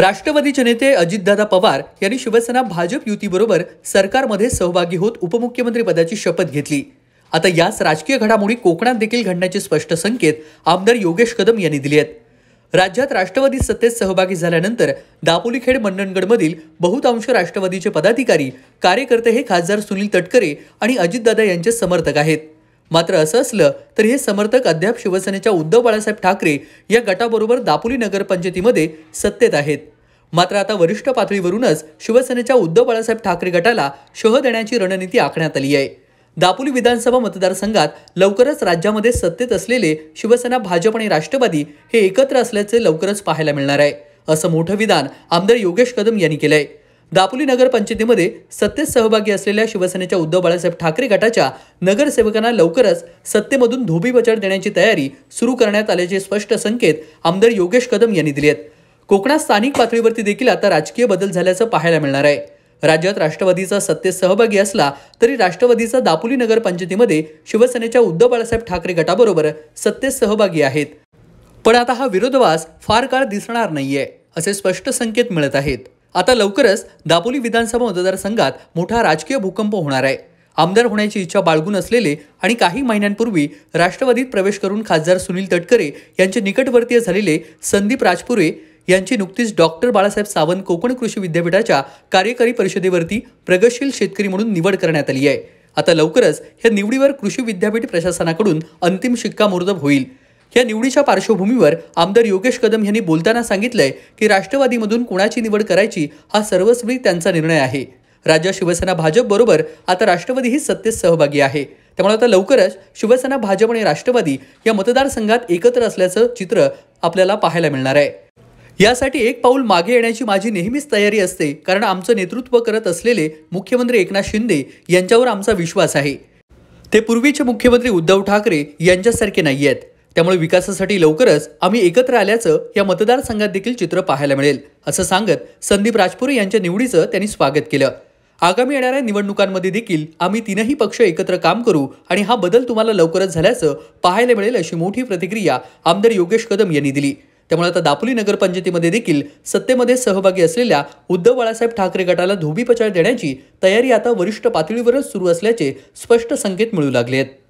राष्ट्रवादीचे नेते अजितदादा पवार यांनी शिवसेना भाजप युतीबरोबर सरकारमध्ये सहभागी होत उपमुख्यमंत्रीपदाची शपथ घेतली आता याच राजकीय घडामोडी कोकणात देखील घडण्याचे स्पष्ट संकेत आमदार योगेश कदम यांनी दिले आहेत राज्यात राष्ट्रवादी सत्तेत सहभागी झाल्यानंतर दापोलीखेड मंडणगडमधील बहुतांश राष्ट्रवादीचे पदाधिकारी कार्यकर्ते हे खासदार सुनील तटकरे आणि अजितदादा यांचे समर्थक आहेत मात्र असं असलं तर हे समर्थक अद्याप शिवसेनेच्या उद्धव बाळासाहेब ठाकरे या गटाबरोबर दापोली नगरपंचायतीमध्ये सत्तेत आहेत मात्र आता वरिष्ठ पातळीवरूनच शिवसेनेच्या उद्धव बाळासाहेब ठाकरे गटाला शह देण्याची रणनीती आखण्यात आली आहे दापोली विधानसभा मतदारसंघात लवकरच राज्यामध्ये सत्तेत असलेले शिवसेना भाजप आणि राष्ट्रवादी हे एकत्र असल्याचे लवकरच पाहायला मिळणार आहे असं मोठं विधान आमदार योगेश कदम यांनी केलं आहे दापोली नगरपंचायतीमध्ये सत्तेत सहभागी असलेल्या शिवसेनेच्या उद्धव बाळासाहेब ठाकरे गटाच्या नगरसेवकांना लवकरच सत्तेमधून धोबी बचाड देण्याची तयारी सुरू करण्यात आल्याचे स्पष्ट संकेत आमदार योगेश कदम यांनी दिले आहेत कोकणात स्थानिक पातळीवरती देखील आता राजकीय बदल झाल्याचं पाहायला मिळणार आहे राज्यात राष्ट्रवादीचा सत्तेत सहभागी असला तरी राष्ट्रवादीचा दापोली नगरपंचायतीमध्ये शिवसेनेच्या उद्धव बाळासाहेब ठाकरे गटाबरोबर सत्तेत सहभागी आहेत पण आता हा विरोधवास फार काळ दिसणार नाहीये असे स्पष्ट संकेत मिळत आहेत आता लवकरच दापोली विधानसभा मतदारसंघात मोठा राजकीय भूकंप होणार आहे आमदार होण्याची इच्छा बाळगून असलेले आणि काही महिन्यांपूर्वी राष्ट्रवादीत प्रवेश करून खासदार सुनील तटकरे यांचे निकटवर्तीय झालेले संदीप राजपुरे यांची नुकतीच डॉक्टर बाळासाहेब सावंत कोकण कृषी विद्यापीठाच्या कार्यकारी परिषदेवरती प्रगतशील शेतकरी म्हणून निवड करण्यात आली आहे आता लवकरच या निवडीवर कृषी विद्यापीठ प्रशासनाकडून अंतिम शिक्कामोर्तब होईल या निवडीच्या पार्श्वभूमीवर आमदार योगेश कदम यांनी बोलताना सांगितलंय की राष्ट्रवादीमधून कोणाची निवड करायची हा सर्वस्वी त्यांचा निर्णय आहे राज्य शिवसेना भाजप बरोबर आता राष्ट्रवादी सत्तेत सहभागी आहे त्यामुळे आता लवकरच शिवसेना भाजप आणि राष्ट्रवादी या मतदारसंघात एकत्र असल्याचं चित्र आपल्याला पाहायला मिळणार आहे यासाठी एक पाऊल मागे येण्याची माझी नेहमीच तयारी असते कारण आमचं नेतृत्व करत असलेले मुख्यमंत्री एकनाथ शिंदे यांच्यावर आमचा विश्वास आहे ते पूर्वीचे मुख्यमंत्री उद्धव ठाकरे यांच्यासारखे नाही आहेत त्यामुळे विकासासाठी लवकरच आम्ही एकत्र आल्याचं या मतदारसंघात देखील चित्र पाहायला मिळेल असं सांगत संदीप राजपुरे यांच्या निवडीचं त्यांनी स्वागत केलं आगामी येणाऱ्या निवडणुकांमध्ये देखील आम्ही तीनही पक्ष एकत्र काम करू आणि हा बदल तुम्हाला लवकरच झाल्याचं पाहायला मिळेल अशी मोठी प्रतिक्रिया आमदार योगेश कदम यांनी दिली त्यामुळे आता दापोली नगरपंचायतीमध्ये देखील सत्तेमध्ये सहभागी असलेल्या उद्धव बाळासाहेब ठाकरे गटाला धोबीपचार देण्याची तयारी आता वरिष्ठ पातळीवरच सुरू असल्याचे स्पष्ट संकेत मिळू लागले आहेत